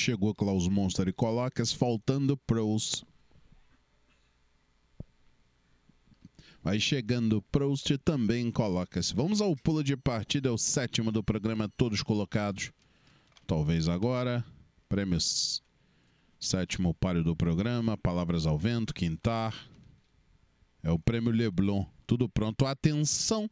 Chegou Klaus Monster e Colocas, faltando Proust. Vai chegando Proust também coloca-se. Vamos ao pulo de partida, é o sétimo do programa, todos colocados. Talvez agora, prêmios sétimo páreo do programa, Palavras ao Vento, Quintar. É o prêmio Leblon. Tudo pronto. Atenção!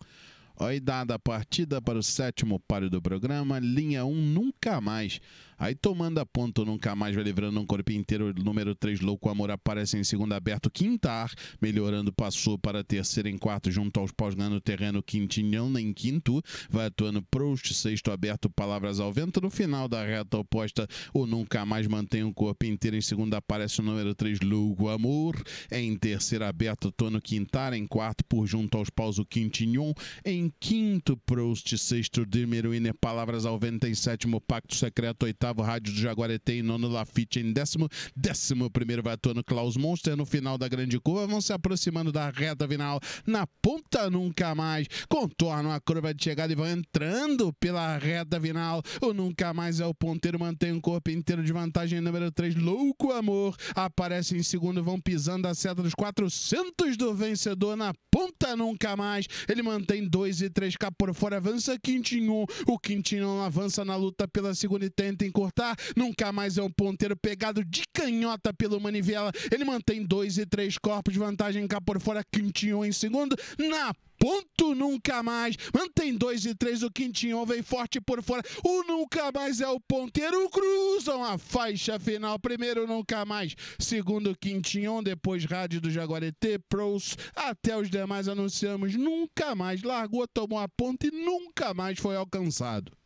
Oi, dada a partida para o sétimo páreo do programa, linha 1 um, nunca mais. Aí tomando a ponto, nunca mais vai livrando um corpo inteiro. Número 3, Louco Amor, aparece em segunda aberto. Quintar, melhorando, passou para terceiro em quarto, junto aos paus ganhando terreno. Quintinhão em quinto, vai atuando Proust, sexto aberto, Palavras ao Vento. No final da reta oposta, o Nunca Mais mantém um corpo inteiro. Em segunda aparece o número 3, Louco Amor. Em terceiro aberto, Tono Quintar. Em quarto, por junto aos paus, o Quintinhão. Em quinto, Proust. Sexto, Dimeruine, Palavras ao Vento. Em sétimo, Pacto Secreto. Oitavo, oitavo, Rádio do Jaguareté em nono, Lafitte em décimo, décimo primeiro vai atuando Klaus Monster no final da grande curva, vão se aproximando da reta final, na ponta nunca mais, contornam a curva de chegada e vão entrando pela reta final, o nunca mais é o ponteiro, mantém o um corpo inteiro de vantagem número 3, Louco Amor, aparece em segundo, vão pisando a seta dos 400 do vencedor, na ponta nunca mais, ele mantém 2 e 3 cá por fora, avança Quintinho, o Quintinho avança na luta pela segunda e tenta cortar, nunca mais é um ponteiro pegado de canhota pelo Manivela. Ele mantém dois e três corpos, vantagem cá por fora, Quintinho em segundo. Na ponto nunca mais. Mantém 2 e 3 o Quintinho, vem forte por fora. O nunca mais é o ponteiro. Cruzam a faixa final. Primeiro nunca mais, segundo Quintinho, depois Rádio do Jaguareté, Pros, até os demais anunciamos. Nunca mais largou, tomou a ponta e nunca mais foi alcançado.